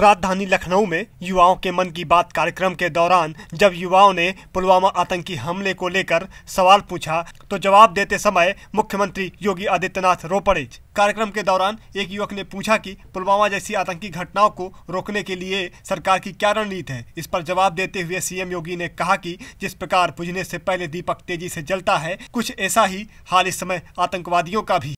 राजधानी लखनऊ में युवाओं के मन की बात कार्यक्रम के दौरान जब युवाओं ने पुलवामा आतंकी हमले को लेकर सवाल पूछा तो जवाब देते समय मुख्यमंत्री योगी आदित्यनाथ रो पड़े कार्यक्रम के दौरान एक युवक ने पूछा कि पुलवामा जैसी आतंकी घटनाओं को रोकने के लिए सरकार की क्या रणनीति है इस पर जवाब देते हुए सीएम योगी ने कहा कि जिस प्रकार बुझने से पहले दीपक तेजी से जलता है कुछ ऐसा ही हाल इस समय आतंकवादियों का भी